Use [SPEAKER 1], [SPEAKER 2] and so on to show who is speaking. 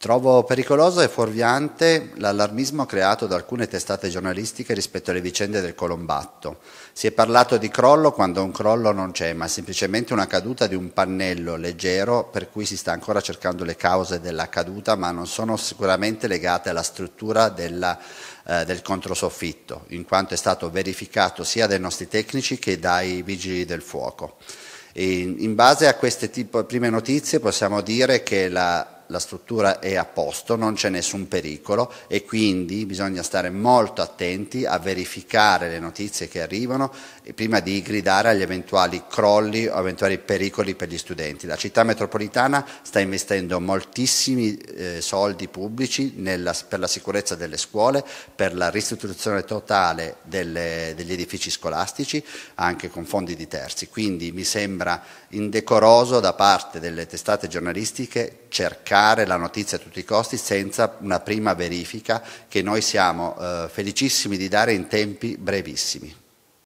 [SPEAKER 1] Trovo pericoloso e fuorviante l'allarmismo creato da alcune testate giornalistiche rispetto alle vicende del Colombatto. Si è parlato di crollo quando un crollo non c'è, ma semplicemente una caduta di un pannello leggero per cui si sta ancora cercando le cause della caduta, ma non sono sicuramente legate alla struttura della, eh, del controsoffitto, in quanto è stato verificato sia dai nostri tecnici che dai vigili del fuoco. E in base a queste tipo, prime notizie possiamo dire che la la struttura è a posto, non c'è nessun pericolo e quindi bisogna stare molto attenti a verificare le notizie che arrivano prima di gridare agli eventuali crolli o eventuali pericoli per gli studenti. La città metropolitana sta investendo moltissimi eh, soldi pubblici nella, per la sicurezza delle scuole, per la ristrutturazione totale delle, degli edifici scolastici, anche con fondi di terzi. Quindi mi sembra indecoroso da parte delle testate giornalistiche cercare comprare la notizia a tutti i costi senza una prima verifica che noi siamo eh, felicissimi di dare in tempi brevissimi.